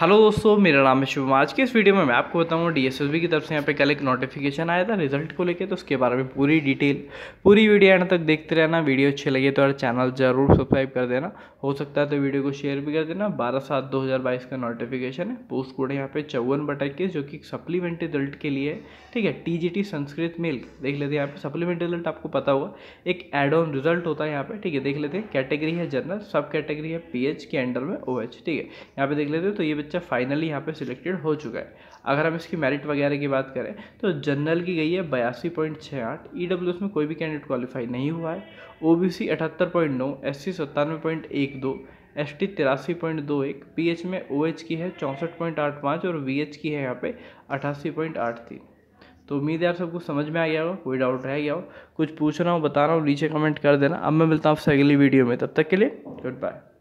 hello दोस्तों मेरा नाम है शुभम आज के इस वीडियो में मैं आपको बताऊंगा डीएसएसबी की तरफ से यहाँ पे कल एक नोटिफिकेशन आया था रिजल्ट को लेके तो उसके बारे में पूरी डिटेल पूरी वीडियो एंड तक देखते रहना वीडियो अच्छे लगे तो हमारे चैनल जरूर सब्सक्राइब कर देना हो सकता है तो वीडियो को शेयर भी कर देना बारह सात दो हज़ार बाईस का नोटिफिकेशन है पोस्ट कोड है यहाँ पे चौवन बटा इक्कीस जो कि सप्लीमेंट्री रिजल्ट के लिए है ठीक है टी संस्कृत मेल देख लेते हैं यहाँ पे सप्लीमेंट्री रिजल्ट आपको पता होगा एक एड ऑन रिजल्ट होता है यहाँ पे ठीक है देख लेते हैं कैटेगरी है जनरल सब कैटेगरी है पी के अंडर में ओ ठीक है यहाँ पे देख लेते हैं तो ये बच्चा फाइनली यहाँ पे सिलेक्टेड हो चुका है अगर हम इसकी मेरिट वगैरह की बात करें तो जनरल की गई है बयासी पॉइंट छः आठ ई डब्ल्यू एस में कोई भी कैंडिडेट क्वालिफाई नहीं हुआ है ओ बी सी अठहत्तर पॉइंट नौ एस सी सत्तानवे पॉइंट एक दो एस टी तिरासी पॉइंट दो एक पी एच में ओ OH एच की है चौंसठ पॉइंट आठ पाँच और वी एच की है यहाँ पे अठासी पॉइंट आठ तीन तो उम्मीद है आप सबको समझ में आ गया हो कोई डाउट रह गया हो कुछ पूछ रहा हूँ बता रहा हूँ नीचे कमेंट कर देना अब मैं मिलता हूँ आपसे अगली वीडियो में तब तक के लिए गुड बाय